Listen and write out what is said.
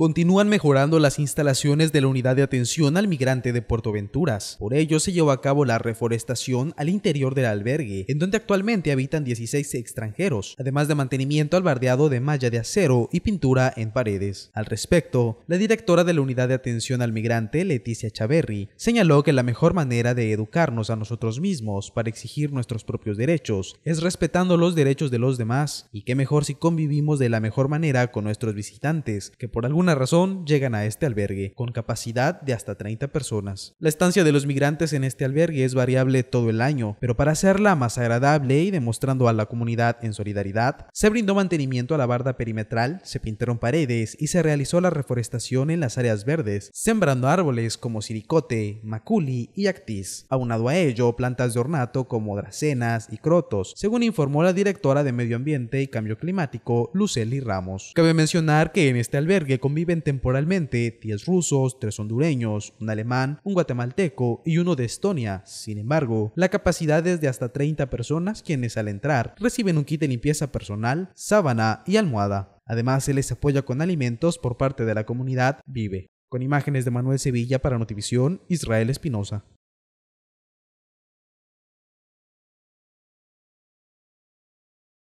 continúan mejorando las instalaciones de la Unidad de Atención al Migrante de Puerto Venturas. Por ello se llevó a cabo la reforestación al interior del albergue, en donde actualmente habitan 16 extranjeros, además de mantenimiento al de malla de acero y pintura en paredes. Al respecto, la directora de la Unidad de Atención al Migrante, Leticia Chaverri, señaló que la mejor manera de educarnos a nosotros mismos para exigir nuestros propios derechos es respetando los derechos de los demás, y que mejor si convivimos de la mejor manera con nuestros visitantes, que por alguna razón llegan a este albergue, con capacidad de hasta 30 personas. La estancia de los migrantes en este albergue es variable todo el año, pero para hacerla más agradable y demostrando a la comunidad en solidaridad, se brindó mantenimiento a la barda perimetral, se pintaron paredes y se realizó la reforestación en las áreas verdes, sembrando árboles como silicote, maculi y actis, aunado a ello plantas de ornato como dracenas y crotos, según informó la directora de Medio Ambiente y Cambio Climático, Lucely Ramos. Cabe mencionar que en este albergue viven temporalmente 10 rusos, 3 hondureños, un alemán, un guatemalteco y uno de Estonia. Sin embargo, la capacidad es de hasta 30 personas quienes al entrar reciben un kit de limpieza personal, sábana y almohada. Además, se les apoya con alimentos por parte de la comunidad Vive. Con imágenes de Manuel Sevilla para Notivisión, Israel Espinosa.